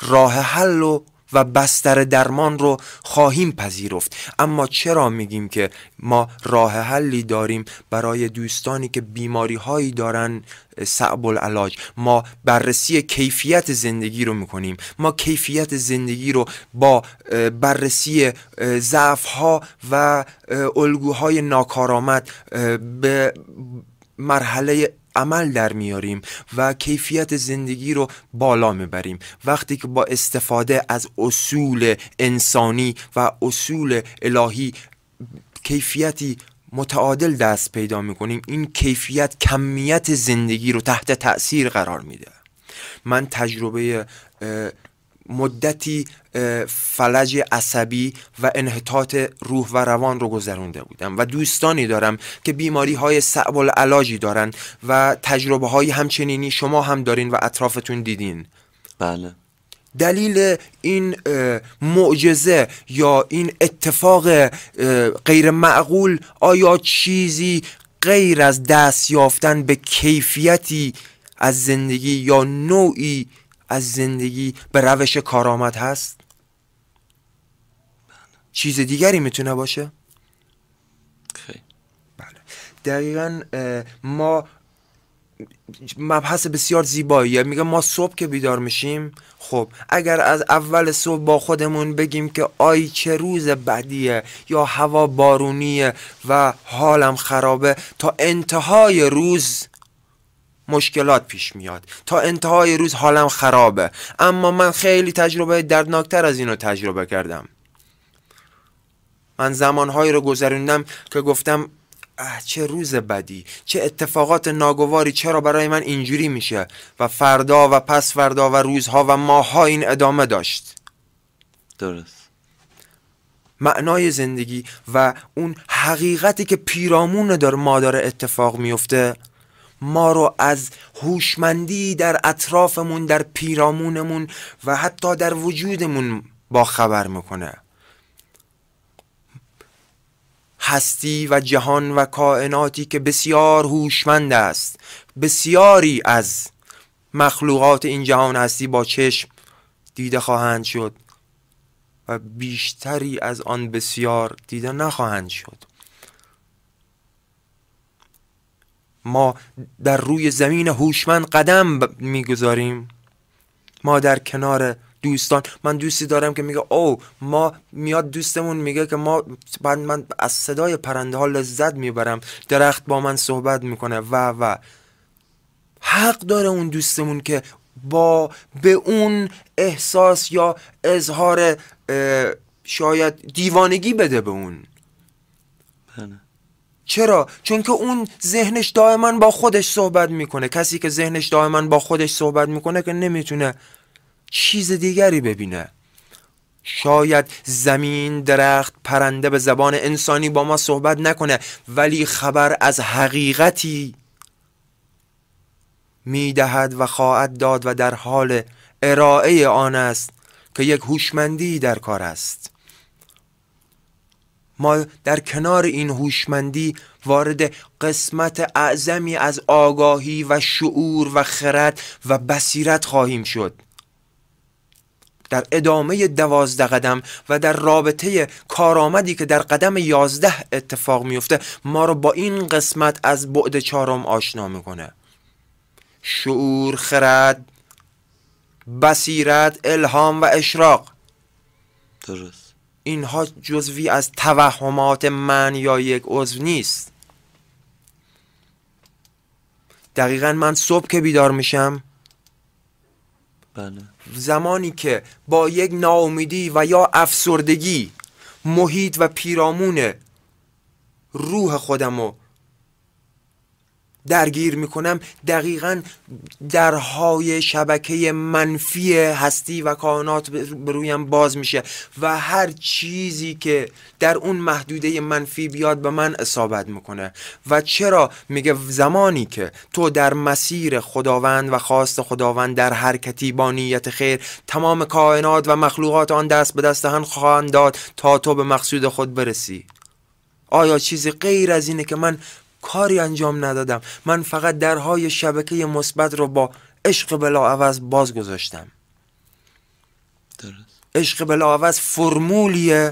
A: راه حل رو و بستر درمان رو خواهیم پذیرفت اما چرا میگیم که ما راه حلی داریم برای دوستانی که بیماری هایی دارن صعب العلاج ما بررسی کیفیت زندگی رو میکنیم ما کیفیت زندگی رو با بررسی ضعف ها و الگوهای ناکارآمد به مرحله عمل در میاریم و کیفیت زندگی رو بالا میبریم وقتی که با استفاده از اصول انسانی و اصول الهی کیفیتی متعادل دست پیدا میکنیم این کیفیت کمیت زندگی رو تحت تاثیر قرار میده من تجربه مدتی فلج عصبی و انحطاط روح و روان رو گذرونده بودم و دوستانی دارم که بیماری های صعب العلاجی دارن و تجربه های همچنینی شما هم دارین و اطرافتون دیدین بله دلیل این معجزه یا این اتفاق غیر معقول آیا چیزی غیر از دست یافتن به کیفیتی از زندگی یا نوعی از زندگی به روش کارآمد هست چیز دیگری میتونه باشه بله دقیقا ما مبحث بسیار زیباییه یعنی میگه ما صبح که بیدار میشیم خب اگر از اول صبح با خودمون بگیم که آی چه روز بدیه یا هوا بارونیه و حالم خرابه تا انتهای روز مشکلات پیش میاد تا انتهای روز حالم خرابه اما من خیلی تجربه دردناکتر از اینو تجربه کردم من زمانهایی رو گذروندم که گفتم اه چه روز بدی چه اتفاقات ناگواری چرا برای من اینجوری میشه و فردا و پس فردا و روزها و ماهها این ادامه داشت درست معنای زندگی و اون حقیقتی که پیرامون داره ما داره اتفاق میفته ما رو از هوشمندی در اطرافمون در پیرامونمون و حتی در وجودمون با خبر میکنه هستی و جهان و کائناتی که بسیار هوشمند است بسیاری از مخلوقات این جهان هستی با چشم دیده خواهند شد و بیشتری از آن بسیار دیده نخواهند شد ما در روی زمین هوشمند قدم میگذاریم ما در کنار دوستان من دوستی دارم که میگه او ما میاد دوستمون میگه که ما بعد من از صدای پرنده ها لذت میبرم درخت با من صحبت میکنه و و حق داره اون دوستمون که با به اون احساس یا اظهار شاید دیوانگی بده به اون بله. چرا چون که اون ذهنش دائما با خودش صحبت میکنه کسی که ذهنش دائما با خودش صحبت میکنه که نمیتونه چیز دیگری ببینه شاید زمین درخت پرنده به زبان انسانی با ما صحبت نکنه ولی خبر از حقیقتی میدهد و خواهد داد و در حال ارائه آن است که یک هوشمندی در کار است ما در کنار این هوشمندی وارد قسمت اعظمی از آگاهی و شعور و خرد و بصیرت خواهیم شد در ادامه دوازده قدم و در رابطه کارآمدی که در قدم یازده اتفاق میفته ما رو با این قسمت از بعد چهارم آشنا میکنه شعور خرد بصیرت الهام و اشراق درست اینها جزوی از توهمات من یا یک عضو نیست دقیقا من صبح که بیدار میشم بله. زمانی که با یک ناامیدی و یا افسردگی محیط و پیرامون روح خودمو درگیر میکنم دقیقا درهای شبکه منفی هستی و کائنات برویم باز میشه و هر چیزی که در اون محدوده منفی بیاد به من اصابت میکنه و چرا میگه زمانی که تو در مسیر خداوند و خواست خداوند در هر با نیت خیر تمام کائنات و مخلوقات آن دست به دست هم خواهند داد تا تو به مقصود خود برسی آیا چیزی غیر از اینه که من کاری انجام ندادم من فقط درهای شبکه مثبت رو با عشق بلاعوض باز گذاشتم درست عشق بلاعوض فرمولیه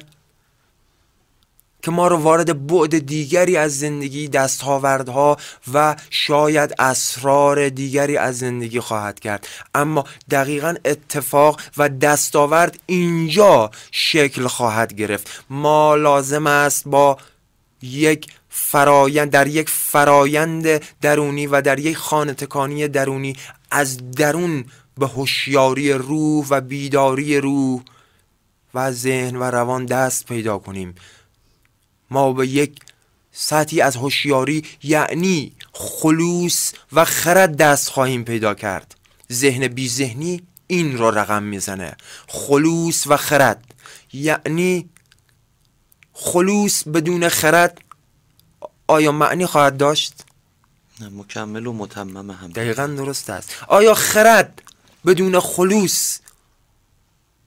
A: که ما رو وارد بعد دیگری از زندگی دستاوردها و شاید اسرار دیگری از زندگی خواهد کرد اما دقیقا اتفاق و دستاورد اینجا شکل خواهد گرفت ما لازم است با یک فرایند در یک فرایند درونی و در یک خانه تکانی درونی از درون به هوشیاری روح و بیداری روح و ذهن و روان دست پیدا کنیم ما به یک سطحی از هوشیاری یعنی خلوص و خرد دست خواهیم پیدا کرد ذهن بی ذهنی این را رقم میزنه خلوص و خرد یعنی خلوص بدون خرد آیا معنی خواهد داشت؟ نه مکمل و متمم هم دقیقا درست است آیا خرد بدون خلوص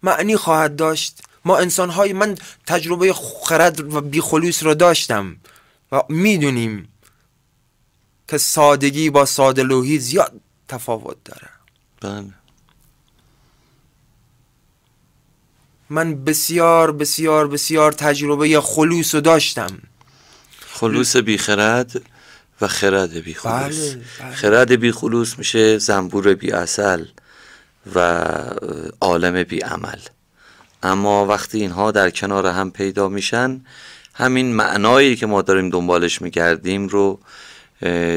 A: معنی خواهد داشت؟ ما انسانهای من تجربه خرد و بیخلوص را داشتم و میدونیم که سادگی با ساده زیاد تفاوت داره بله من بسیار بسیار بسیار تجربه خلوص رو داشتم
B: خلوص بی خرد و خرد بی خلوص بله، بله. خرد بی خلوص میشه زنبور بی اصل و عالم بی عمل اما وقتی اینها در کنار هم پیدا میشن همین معنایی که ما داریم دنبالش میگردیم رو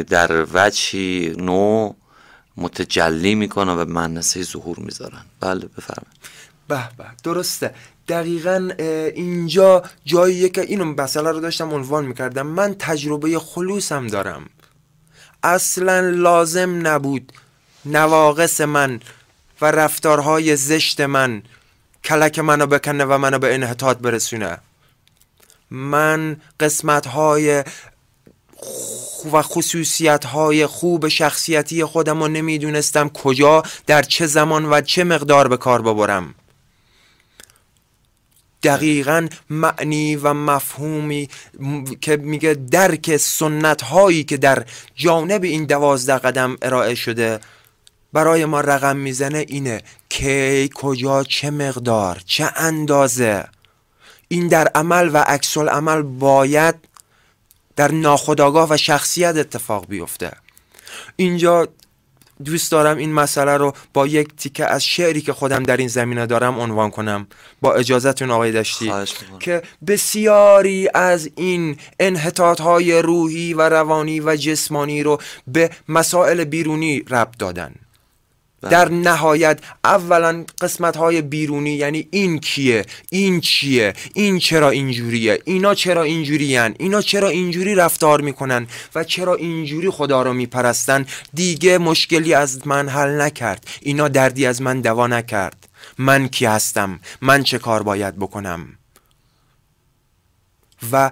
B: در وجهی نو متجلی میکنه و معنسه ظهور میذارن بله بفرمایید
A: به به درسته دقیقا اینجا جاییه که اینو مسئله رو داشتم عنوان میکردم من تجربه خلوصم دارم اصلا لازم نبود نواقص من و رفتارهای زشت من کلک منو بکنه و منو به انحطاط برسونه من قسمت های و خصوصیت های خوب شخصیتی خودم رو نمیدونستم کجا در چه زمان و چه مقدار به کار ببرم دقیقا معنی و مفهومی که میگه درک سنت هایی که در جانب این دوازده قدم ارائه شده برای ما رقم میزنه اینه کی کجا چه مقدار چه اندازه این در عمل و عکس عمل باید در ناخودآگاه و شخصیت اتفاق بیفته اینجا دوست دارم این مسئله رو با یک تیکه از شعری که خودم در این زمینه دارم عنوان کنم با اجازتون آقای دشتی که بسیاری از این انحطاط های روحی و روانی و جسمانی رو به مسائل بیرونی ربط دادن بله. در نهایت اولا قسمت های بیرونی یعنی این کیه این چیه این چرا اینجوریه اینا چرا اینجورین اینا چرا اینجوری رفتار میکنن و چرا اینجوری خدا رو میپرستن دیگه مشکلی از من حل نکرد اینا دردی از من دوا نکرد من کی هستم من چه کار باید بکنم و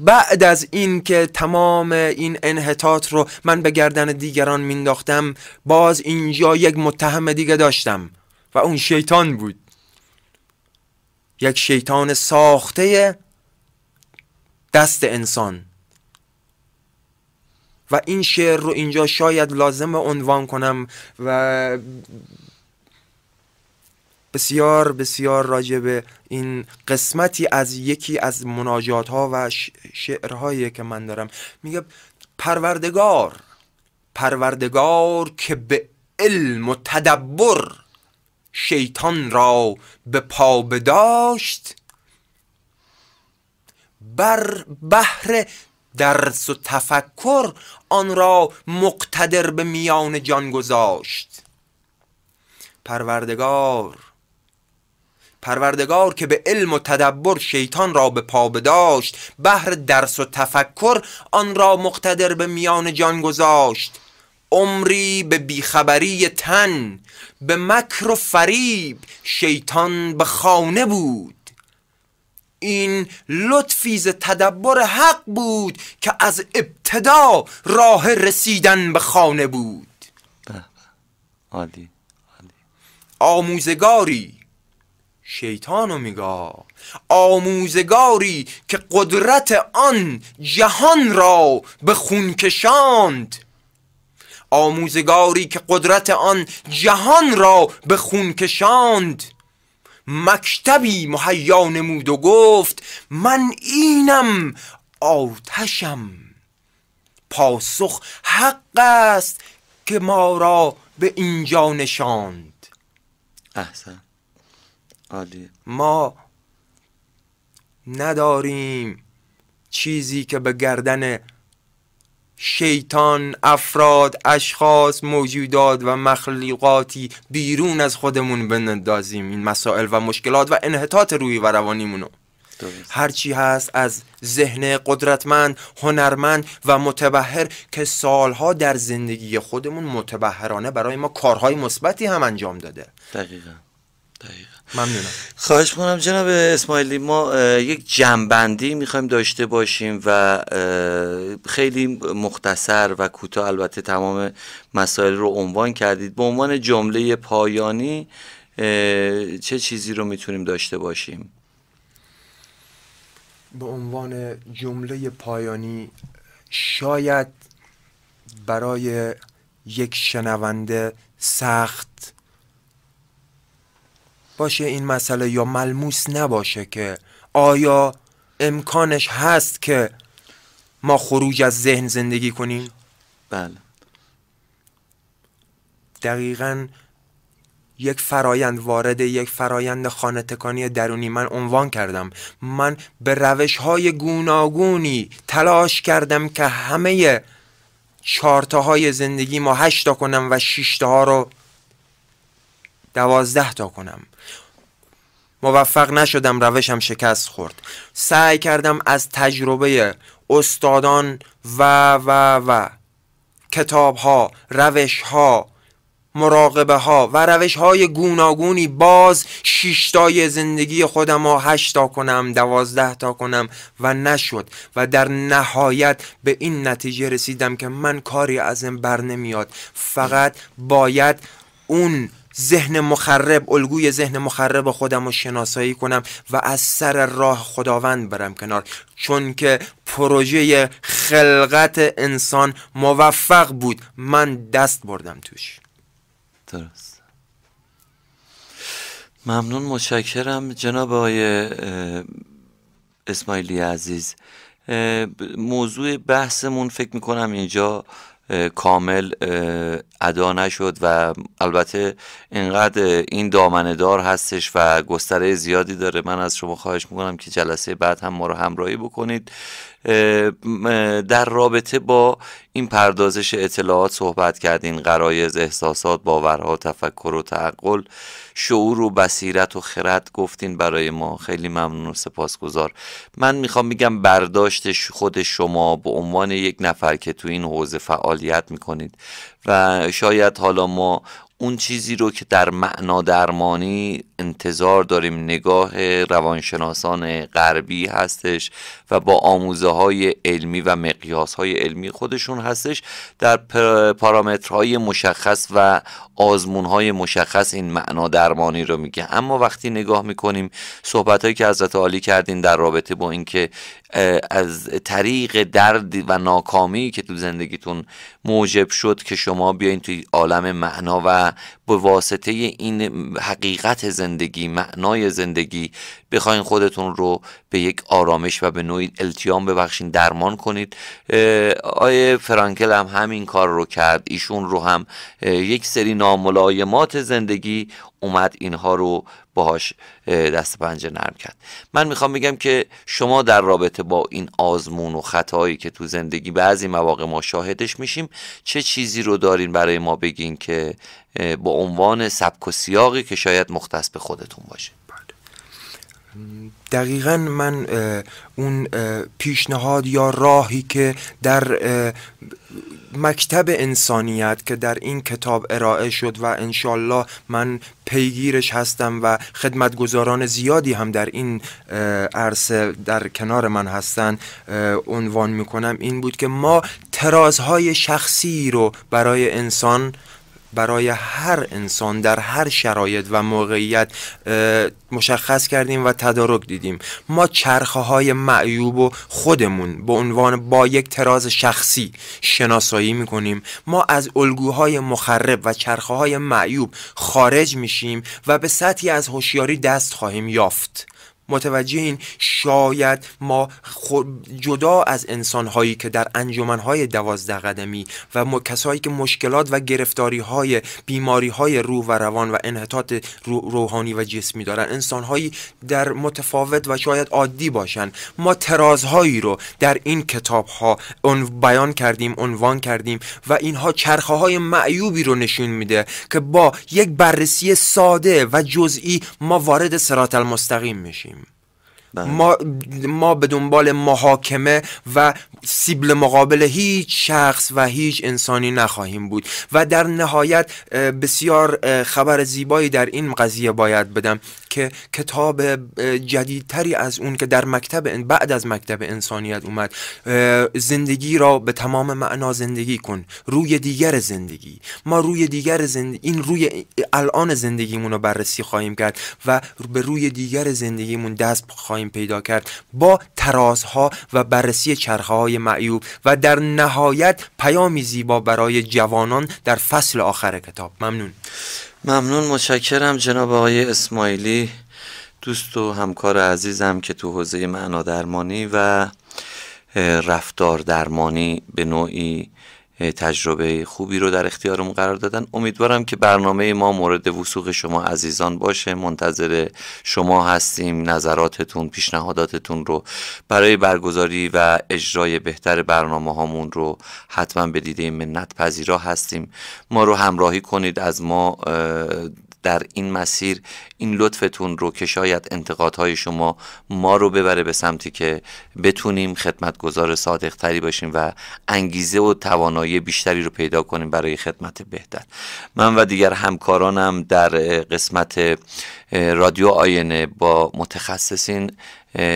A: بعد از این که تمام این انحطاط رو من به گردن دیگران مینداختم باز اینجا یک متهم دیگه داشتم و اون شیطان بود یک شیطان ساخته دست انسان و این شعر رو اینجا شاید لازم عنوان کنم و بسیار بسیار راجع به این قسمتی از یکی از مناجات ها و شعرهایی که من دارم میگه پروردگار پروردگار که به علم و تدبر شیطان را به پا بداشت بر بحر درس و تفکر آن را مقتدر به میان جان گذاشت پروردگار پروردگار که به علم و تدبر شیطان را به پا بداشت بهر درس و تفکر آن را مقتدر به میان جان گذاشت عمری به بیخبری تن به مکر و فریب شیطان به خانه بود این لطفی تدبر حق بود که از ابتدا راه رسیدن به خانه بود آموزگاری شیطان و میگاه آموزگاری که قدرت آن جهان را به خون کشاند آموزگاری که قدرت آن جهان را به خون کشاند مکتبی مهیا نمود و گفت من اینم آتشم پاسخ حق است که ما را به اینجا نشاند احسن ما نداریم چیزی که به گردن شیطان افراد اشخاص موجودات و مخلوقاتی بیرون از خودمون بندازیم این مسائل و مشکلات و انحطاط روحی و روانیمونو هرچی هست از ذهن قدرتمند هنرمند و متبهر که سالها در زندگی خودمون متبهرانه برای ما کارهای مثبتی هم انجام داده
B: دقیقا دقیقا ممنونم خواهش میکنم جناب اسماعیلی ما یک جمعبندی میخوایم داشته باشیم و خیلی مختصر و کوتاه البته تمام مسائل رو عنوان کردید به عنوان جمله پایانی چه چیزی رو میتونیم داشته باشیم
A: به عنوان جمله پایانی شاید برای یک شنونده سخت باشه این مسئله یا ملموس نباشه که آیا امکانش هست که ما خروج از ذهن زندگی کنیم بله دقیقا یک فرایند وارد یک فرایند خانه تکانی درونی من عنوان کردم من به روش های گوناگونی تلاش کردم که همه چارتاهای زندگی ما هشتا کنم و شیشتا ها رو دوازده تا کنم موفق نشدم روشم شکست خورد سعی کردم از تجربه استادان و و و کتاب ها روش ها مراقبه ها و روش های گوناگونی باز شیشتای زندگی خودم ها تا کنم دوازده تا کنم و نشد و در نهایت به این نتیجه رسیدم که من کاری از این بر نمیاد فقط باید اون ذهن مخرب الگوی ذهن مخرب خودم رو شناسایی کنم و از سر راه خداوند برم کنار چون که پروژه خلقت انسان موفق بود من دست بردم توش درست ممنون
B: متشکرم جناب آقای اسماعیلی عزیز موضوع بحثمون فکر میکنم اینجا کامل ادا نشد و البته اینقدر این دامنه دار هستش و گستره زیادی داره من از شما خواهش میکنم که جلسه بعد هم ما رو همراهی بکنید در رابطه با این پردازش اطلاعات صحبت کردین قرایز احساسات باورها تفکر و تعقل شعور و بصیرت و خرد گفتین برای ما خیلی ممنون و سپاسگزار من میخوام بگم برداشت خود شما به عنوان یک نفر که تو این حوزه فعالیت میکنید و شاید حالا ما اون چیزی رو که در معنا درمانی انتظار داریم نگاه روانشناسان غربی هستش و با آموزه های علمی و مقیاس های علمی خودشون هستش در پارامترهای مشخص و آزمون های مشخص این معنا درمانی رو میگه اما وقتی نگاه میکنیم صحبت هایی که حضرت عالی کردین در رابطه با اینکه از طریق درد و ناکامی که تو زندگیتون موجب شد که شما بیاین توی عالم معنا و به واسطه این حقیقت زندگی معنای زندگی بخواین خودتون رو به یک آرامش و به نوعی التیام ببخشین درمان کنید آیه فرانکل هم همین کار رو کرد ایشون رو هم یک سری ناملایمات زندگی اومد اینها رو باهاش دست پنجه نرم کرد من میخوام بگم که شما در رابطه با این آزمون و خطایی که تو زندگی بعضی مواقع ما شاهدش میشیم چه چیزی رو دارین برای ما بگین که با عنوان سبک و سیاقی که شاید مختص به خودتون باشه
A: دقیقا من اون پیشنهاد یا راهی که در مکتب انسانیت که در این کتاب ارائه شد و انشالله من پیگیرش هستم و خدمتگزاران زیادی هم در این عرصه در کنار من هستن عنوان میکنم این بود که ما ترازهای شخصی رو برای انسان برای هر انسان در هر شرایط و موقعیت مشخص کردیم و تدارک دیدیم ما چرخه های معیوب و خودمون به عنوان با یک تراز شخصی شناسایی میکنیم ما از الگوهای مخرب و چرخه های معیوب خارج میشیم و به سطحی از هوشیاری دست خواهیم یافت متوجه این شاید ما جدا از انسانهایی که در انجمنهای دوازده قدمی و کسایی که مشکلات و گرفتاری های بیماری های روح و روان و انحطاط روحانی و جسمی دارن انسانهایی در متفاوت و شاید عادی باشن ما ترازهایی رو در این کتاب ها بیان کردیم عنوان کردیم و اینها چرخه های معیوبی رو نشون میده که با یک بررسی ساده و جزئی ما وارد سرات المستقیم میشیم بله. ما, ما به دنبال محاکمه و سیبل مقابل هیچ شخص و هیچ انسانی نخواهیم بود و در نهایت بسیار خبر زیبایی در این قضیه باید بدم که کتاب جدیدتری از اون که در مکتب بعد از مکتب انسانیت اومد زندگی را به تمام معنا زندگی کن روی دیگر زندگی ما روی دیگر این روی الان زندگیمون رو بررسی خواهیم کرد و به روی دیگر زندگیمون دست خواهیم پیدا کرد با ترازها و بررسی چرخه معیوب و در نهایت پیامی زیبا برای جوانان در فصل آخر کتاب ممنون ممنون متشکرم جناب آقای اسماعیلی
B: دوست و همکار عزیزم که تو حوزه معنا درمانی و رفتار درمانی به نوعی تجربه خوبی رو در اختیارمون قرار دادن امیدوارم که برنامه ما مورد وسوق شما عزیزان باشه منتظر شما هستیم نظراتتون پیشنهاداتتون رو برای برگزاری و اجرای بهتر برنامه هامون رو حتما به دیده منت پذیرا هستیم ما رو همراهی کنید از ما در این مسیر این لطفتون رو که شاید انتقادهای شما ما رو ببره به سمتی که بتونیم خدمتگزار صادق تری باشیم و انگیزه و توانایی بیشتری رو پیدا کنیم برای خدمت بهتر من و دیگر همکارانم در قسمت رادیو آینه با متخصصین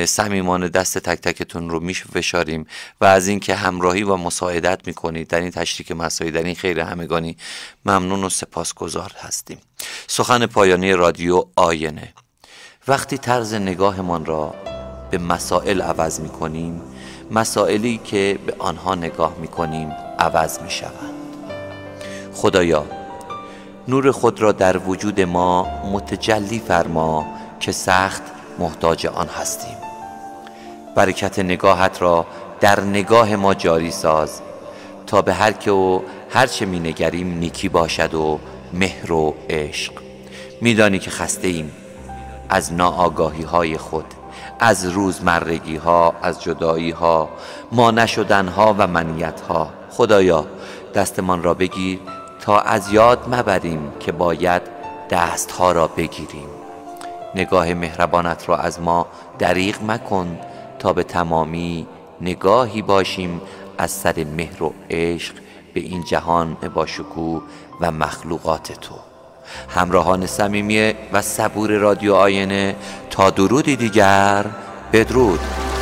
B: صمیمانه دست تک تکتون رو میش فشاریم و از اینکه همراهی و مساعدت میکنید در این تشریک مسایی در این خیر همگانی ممنون و سپاسگزار هستیم سخن پایانی رادیو آینه وقتی طرز نگاهمان را به مسائل عوض میکنیم مسائلی که به آنها نگاه میکنیم عوض میشوند خدایا نور خود را در وجود ما متجلی فرما که سخت محتاج آن هستیم برکت نگاهت را در نگاه ما جاری ساز تا به هر که و هر چه می نگریم نیکی باشد و مهر و عشق میدانی که خسته ایم از ناآگاهی های خود از روزمرگی ها از جدایی ها ما نشدن ها و منیت ها خدایا دستمان را بگیر تا از یاد مبریم که باید دستها را بگیریم نگاه مهربانت را از ما دریغ مکن تا به تمامی نگاهی باشیم از سر مهر و عشق به این جهان با شکو و مخلوقات تو همراهان صمیمی و صبور رادیو آینه تا درودی دیگر بدرود